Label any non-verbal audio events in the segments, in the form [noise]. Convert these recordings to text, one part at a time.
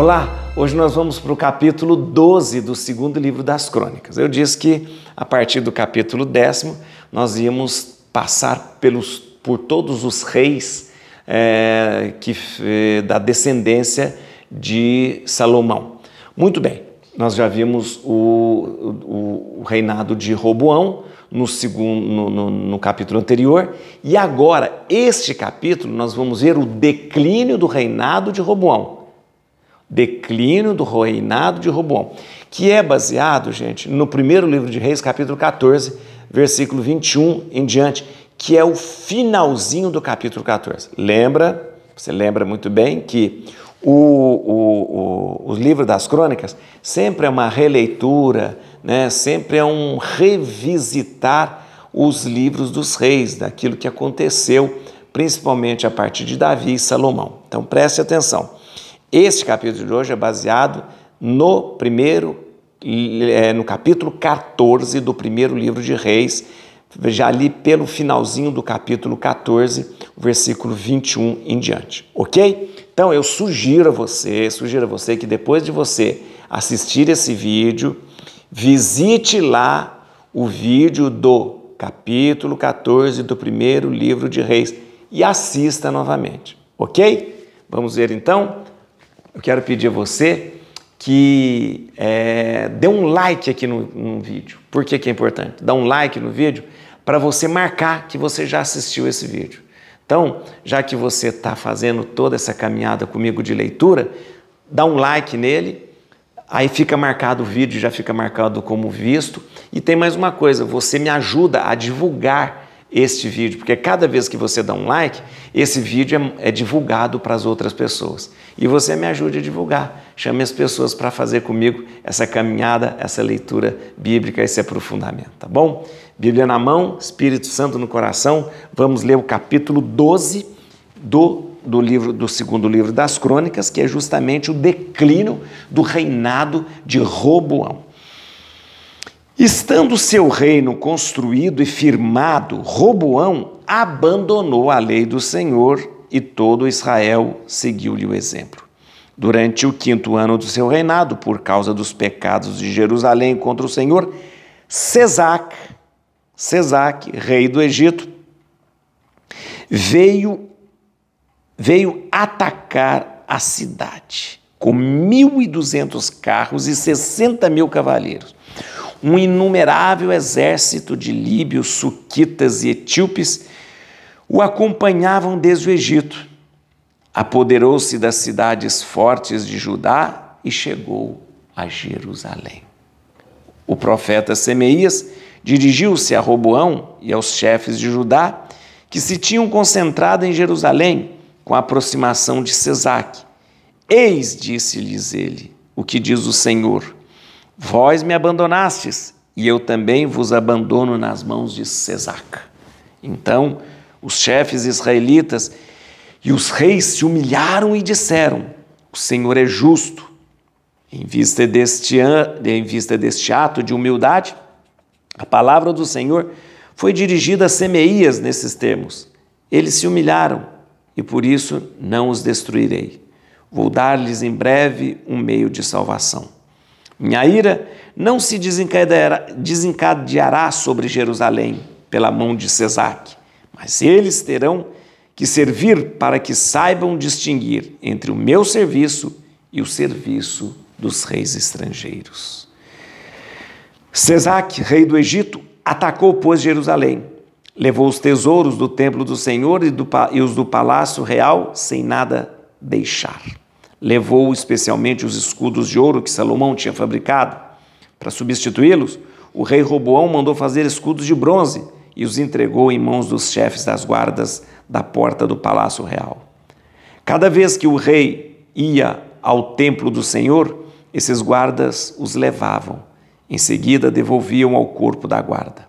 Olá, hoje nós vamos para o capítulo 12 do segundo livro das Crônicas. Eu disse que a partir do capítulo décimo nós íamos passar pelos, por todos os reis é, que, eh, da descendência de Salomão. Muito bem, nós já vimos o, o, o reinado de Roboão no, segundo, no, no, no capítulo anterior, e agora, este capítulo, nós vamos ver o declínio do reinado de Roboão declínio do reinado de Roboão, que é baseado, gente, no primeiro livro de Reis, capítulo 14, versículo 21 em diante, que é o finalzinho do capítulo 14. Lembra, você lembra muito bem que o, o, o, o livro das crônicas sempre é uma releitura, né? sempre é um revisitar os livros dos reis, daquilo que aconteceu, principalmente a partir de Davi e Salomão. Então preste atenção. Este capítulo de hoje é baseado no primeiro, é, no capítulo 14 do primeiro livro de Reis, já ali pelo finalzinho do capítulo 14, versículo 21 em diante, ok? Então eu sugiro a você, sugiro a você que depois de você assistir esse vídeo, visite lá o vídeo do capítulo 14 do primeiro livro de Reis e assista novamente, ok? Vamos ver então eu quero pedir a você que é, dê um like aqui no, no vídeo. Por que, que é importante? Dá um like no vídeo para você marcar que você já assistiu esse vídeo. Então, já que você está fazendo toda essa caminhada comigo de leitura, dá um like nele, aí fica marcado o vídeo, já fica marcado como visto. E tem mais uma coisa: você me ajuda a divulgar este vídeo, porque cada vez que você dá um like, esse vídeo é, é divulgado para as outras pessoas. E você me ajude a divulgar, chame as pessoas para fazer comigo essa caminhada, essa leitura bíblica, esse aprofundamento, tá bom? Bíblia na mão, Espírito Santo no coração, vamos ler o capítulo 12 do do livro do segundo livro das crônicas, que é justamente o declínio do reinado de Roboão. Estando seu reino construído e firmado, Roboão abandonou a lei do Senhor e todo Israel seguiu-lhe o exemplo. Durante o quinto ano do seu reinado, por causa dos pecados de Jerusalém contra o Senhor, Cesac, Cesac, rei do Egito, veio veio atacar a cidade com 1.200 carros e 60 mil cavaleiros um inumerável exército de líbios, suquitas e etíopes o acompanhavam desde o Egito. Apoderou-se das cidades fortes de Judá e chegou a Jerusalém. O profeta Semeias dirigiu-se a Roboão e aos chefes de Judá, que se tinham concentrado em Jerusalém com a aproximação de Cesaque. Eis, disse-lhes ele, o que diz o Senhor Vós me abandonastes, e eu também vos abandono nas mãos de Sesac. Então os chefes israelitas e os reis se humilharam e disseram: O Senhor é justo. Em vista deste, em vista deste ato de humildade, a palavra do Senhor foi dirigida a Semeias nesses termos: Eles se humilharam e por isso não os destruirei. Vou dar-lhes em breve um meio de salvação. Minha ira não se desencadeará sobre Jerusalém pela mão de Cesaque, mas eles terão que servir para que saibam distinguir entre o meu serviço e o serviço dos reis estrangeiros. Cesaque, rei do Egito, atacou, pois, Jerusalém. Levou os tesouros do templo do Senhor e, do, e os do palácio real sem nada deixar levou especialmente os escudos de ouro que Salomão tinha fabricado. Para substituí-los, o rei Roboão mandou fazer escudos de bronze e os entregou em mãos dos chefes das guardas da porta do palácio real. Cada vez que o rei ia ao templo do Senhor, esses guardas os levavam, em seguida devolviam ao corpo da guarda.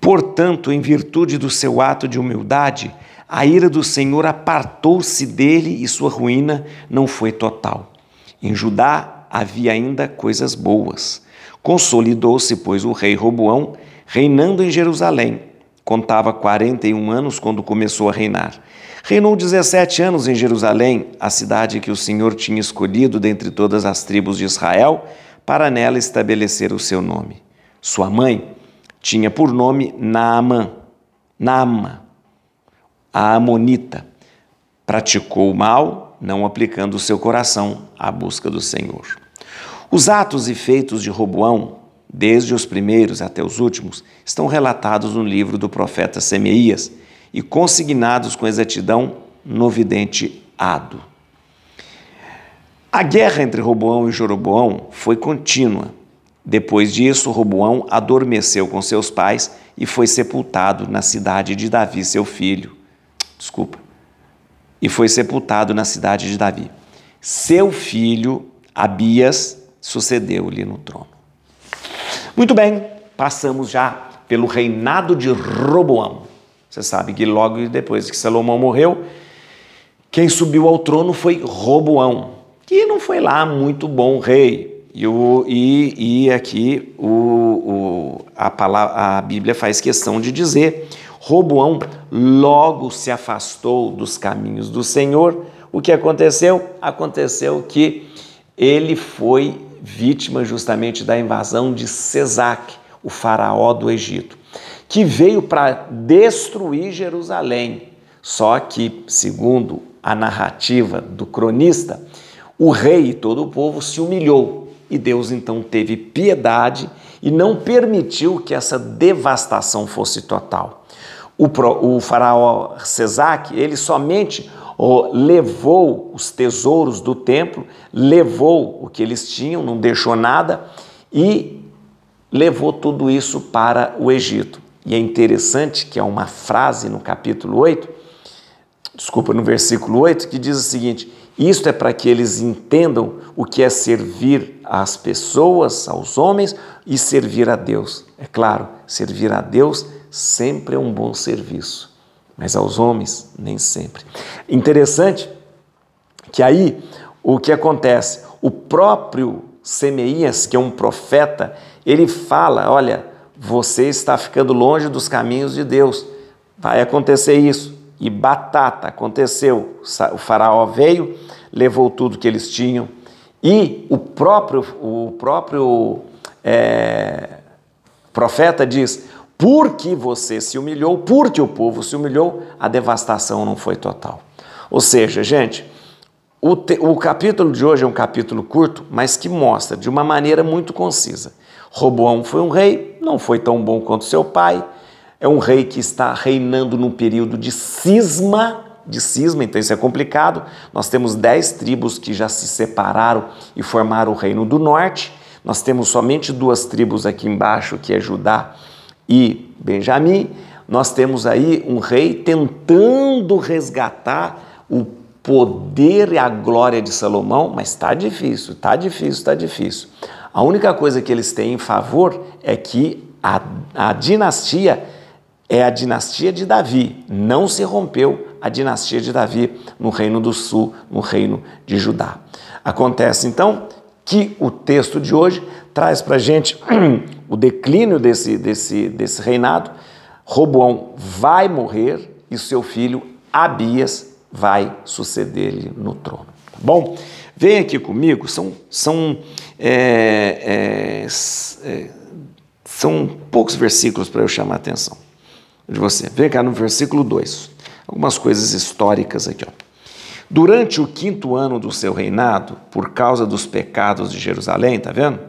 Portanto, em virtude do seu ato de humildade, a ira do Senhor apartou-se dele e sua ruína não foi total. Em Judá havia ainda coisas boas. Consolidou-se, pois, o rei Roboão, reinando em Jerusalém. Contava 41 anos quando começou a reinar. Reinou 17 anos em Jerusalém, a cidade que o Senhor tinha escolhido dentre todas as tribos de Israel, para nela estabelecer o seu nome. Sua mãe tinha por nome Naamã. Naama, a Amonita, praticou o mal, não aplicando o seu coração à busca do Senhor. Os atos e feitos de Roboão, desde os primeiros até os últimos, estão relatados no livro do profeta Semeias e consignados com exatidão no vidente Ado. A guerra entre Roboão e Joroboão foi contínua. Depois disso, Roboão adormeceu com seus pais e foi sepultado na cidade de Davi, seu filho desculpa, e foi sepultado na cidade de Davi. Seu filho Abias sucedeu-lhe no trono. Muito bem, passamos já pelo reinado de Roboão. Você sabe que logo depois que Salomão morreu, quem subiu ao trono foi Roboão, que não foi lá muito bom rei. E, o, e, e aqui o, o, a, palavra, a Bíblia faz questão de dizer Roboão logo se afastou dos caminhos do Senhor. O que aconteceu? Aconteceu que ele foi vítima justamente da invasão de Cesac, o faraó do Egito, que veio para destruir Jerusalém. Só que, segundo a narrativa do cronista, o rei e todo o povo se humilhou e Deus então teve piedade e não permitiu que essa devastação fosse total. O, o faraó Sesaque, ele somente oh, levou os tesouros do templo, levou o que eles tinham, não deixou nada e levou tudo isso para o Egito. E é interessante que é uma frase no capítulo 8, desculpa, no versículo 8, que diz o seguinte: Isto é para que eles entendam o que é servir às pessoas, aos homens e servir a Deus. É claro, servir a Deus sempre é um bom serviço, mas aos homens nem sempre. Interessante que aí o que acontece? O próprio Semeias, que é um profeta, ele fala: olha, você está ficando longe dos caminhos de Deus, vai acontecer isso. E batata, aconteceu. O faraó veio, levou tudo que eles tinham, e o próprio, o próprio é, profeta diz: porque você se humilhou, porque o povo se humilhou, a devastação não foi total. Ou seja, gente, o, te, o capítulo de hoje é um capítulo curto, mas que mostra de uma maneira muito concisa. Roboão foi um rei, não foi tão bom quanto seu pai. É um rei que está reinando num período de cisma, de cisma, então isso é complicado. Nós temos dez tribos que já se separaram e formaram o reino do norte. Nós temos somente duas tribos aqui embaixo, que é Judá e Benjamim, nós temos aí um rei tentando resgatar o poder e a glória de Salomão, mas está difícil, está difícil, está difícil. A única coisa que eles têm em favor é que a, a dinastia é a dinastia de Davi, não se rompeu a dinastia de Davi no reino do sul, no reino de Judá. Acontece então que o texto de hoje traz para a gente [clears throat] o declínio desse, desse, desse reinado. Roboão vai morrer e seu filho Abias vai suceder-lhe no trono. Tá bom? Vem aqui comigo, são, são, é, é, é, são poucos versículos para eu chamar a atenção de você. Vem cá no versículo 2. Algumas coisas históricas aqui. Ó. Durante o quinto ano do seu reinado, por causa dos pecados de Jerusalém, tá vendo?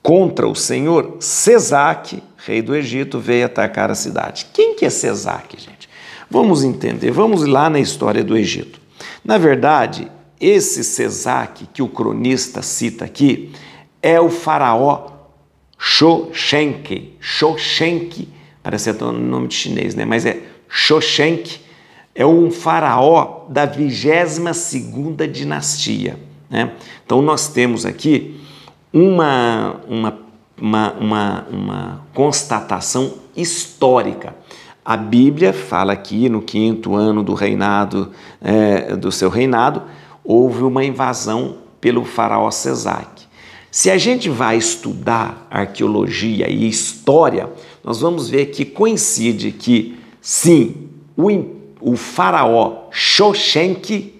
Contra o Senhor, Cesaque, rei do Egito, veio atacar a cidade. Quem que é Cesaque, gente? Vamos entender, vamos lá na história do Egito. Na verdade, esse Cesaque que o cronista cita aqui é o faraó Shoshenq. Shoshenq, parece até um nome de chinês, né? Mas é Shoshenq é um faraó da 22ª dinastia. Né? Então nós temos aqui uma, uma, uma, uma, uma constatação histórica. A Bíblia fala aqui no quinto ano do reinado é, do seu reinado houve uma invasão pelo faraó Cesaque. Se a gente vai estudar arqueologia e história, nós vamos ver que coincide que sim, o império o faraó Shoshenq,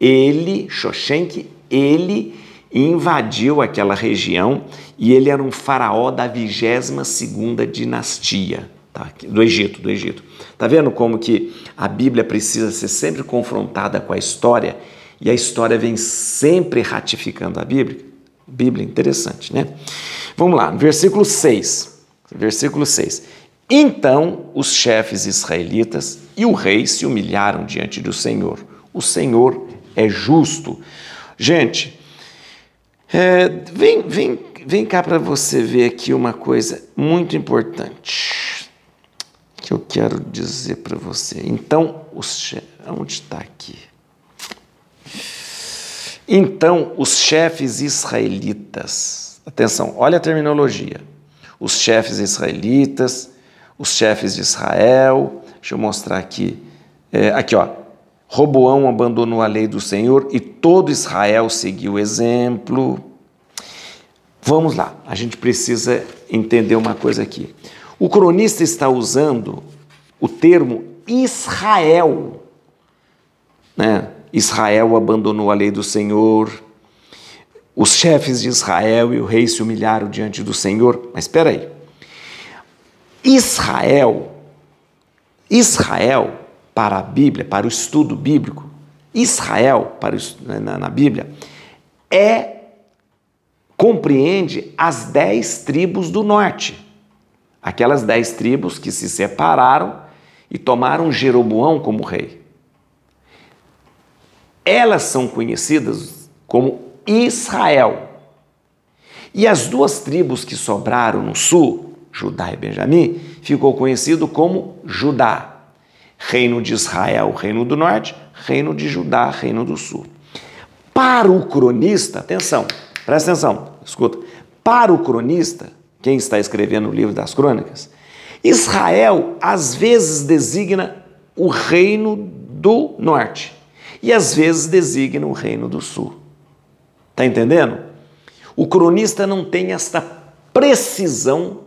ele, Shoshenq, ele invadiu aquela região e ele era um faraó da 22ª dinastia tá? do Egito, do Egito. Tá vendo como que a Bíblia precisa ser sempre confrontada com a história e a história vem sempre ratificando a Bíblia? Bíblia, interessante, né? Vamos lá, versículo 6. Versículo 6. Então os chefes israelitas e o rei se humilharam diante do Senhor. O Senhor é justo. Gente, é, vem, vem, vem cá para você ver aqui uma coisa muito importante que eu quero dizer para você. Então, os onde está aqui? Então, os chefes israelitas, atenção, olha a terminologia. Os chefes israelitas, os chefes de Israel, Deixa eu mostrar aqui. É, aqui, ó. Roboão abandonou a lei do Senhor e todo Israel seguiu o exemplo. Vamos lá, a gente precisa entender uma coisa aqui. O cronista está usando o termo Israel. Né? Israel abandonou a lei do Senhor, os chefes de Israel e o rei se humilharam diante do Senhor. Mas espera aí. Israel Israel, para a Bíblia, para o estudo bíblico, Israel, para o, né, na, na Bíblia, é compreende as dez tribos do norte, aquelas dez tribos que se separaram e tomaram Jeroboão como rei. Elas são conhecidas como Israel. E as duas tribos que sobraram no sul Judá e Benjamim, ficou conhecido como Judá. Reino de Israel, reino do norte, reino de Judá, reino do sul. Para o cronista, atenção, presta atenção, escuta. Para o cronista, quem está escrevendo o livro das crônicas, Israel às vezes designa o reino do norte e às vezes designa o reino do sul. Tá entendendo? O cronista não tem esta precisão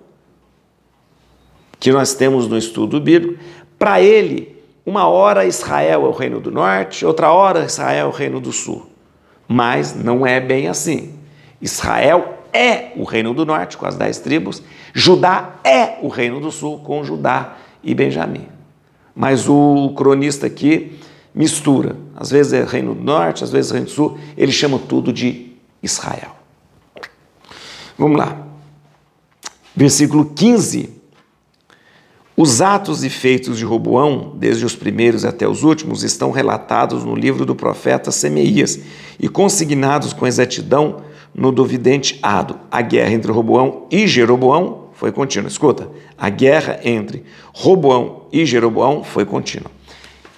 que nós temos no estudo bíblico, para ele, uma hora Israel é o reino do norte, outra hora Israel é o reino do sul. Mas não é bem assim. Israel é o reino do norte, com as dez tribos, Judá é o reino do sul, com Judá e Benjamim. Mas o cronista aqui mistura, às vezes é reino do norte, às vezes é reino do sul, ele chama tudo de Israel. Vamos lá. Versículo 15 os atos e feitos de Roboão, desde os primeiros até os últimos, estão relatados no livro do profeta Semeias e consignados com exatidão no duvidente Ado. A guerra entre Roboão e Jeroboão foi contínua. Escuta, a guerra entre Roboão e Jeroboão foi contínua.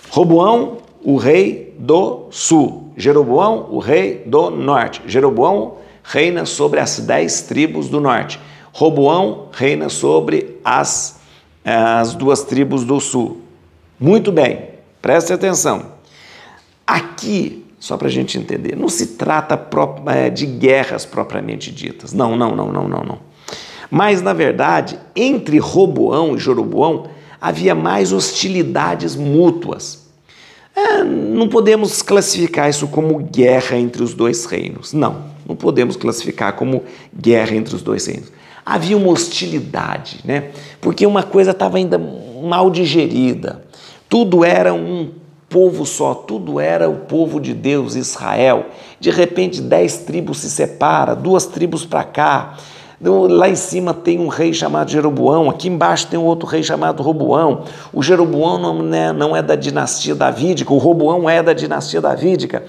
Roboão, o rei do sul. Jeroboão, o rei do norte. Jeroboão reina sobre as dez tribos do norte. Roboão reina sobre as é, as duas tribos do sul. Muito bem, preste atenção. Aqui, só para a gente entender, não se trata é, de guerras propriamente ditas. Não, não, não, não, não, não. Mas, na verdade, entre Roboão e Jeroboão havia mais hostilidades mútuas. É, não podemos classificar isso como guerra entre os dois reinos. Não, não podemos classificar como guerra entre os dois reinos havia uma hostilidade, né? Porque uma coisa estava ainda mal digerida. Tudo era um povo só, tudo era o povo de Deus, Israel. De repente, dez tribos se separam, duas tribos para cá. Lá em cima tem um rei chamado Jeroboão, aqui embaixo tem um outro rei chamado Roboão. O Jeroboão não é, não é da dinastia davídica, o Roboão é da dinastia davídica.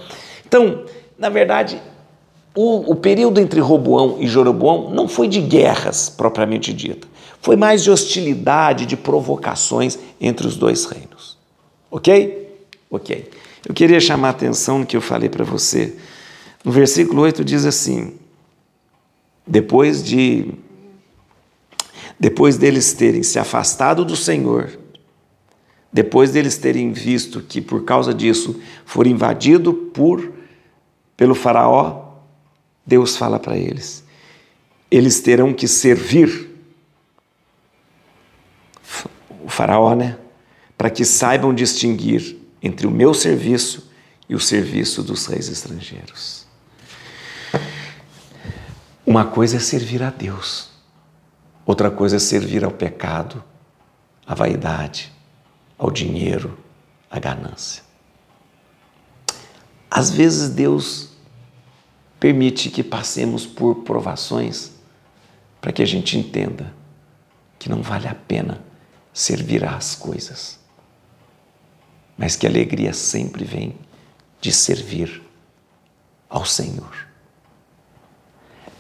Então, na verdade, o, o período entre Roboão e Jeroboão não foi de guerras propriamente dita, foi mais de hostilidade, de provocações entre os dois reinos. Ok? Ok. Eu queria chamar a atenção no que eu falei para você. No versículo 8 diz assim: depois de depois deles terem se afastado do Senhor, depois deles terem visto que por causa disso foram invadidos por pelo faraó Deus fala para eles: eles terão que servir o Faraó, né? Para que saibam distinguir entre o meu serviço e o serviço dos reis estrangeiros. Uma coisa é servir a Deus, outra coisa é servir ao pecado, à vaidade, ao dinheiro, à ganância. Às vezes Deus permite que passemos por provações para que a gente entenda que não vale a pena servir às coisas, mas que a alegria sempre vem de servir ao Senhor.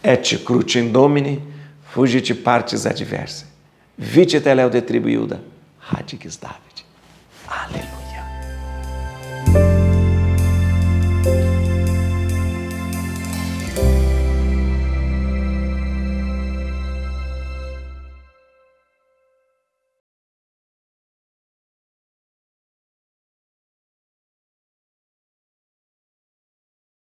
Et crucem domini, fugite partes adversa, vite teleu de tribuilda, radix David. Aleluia.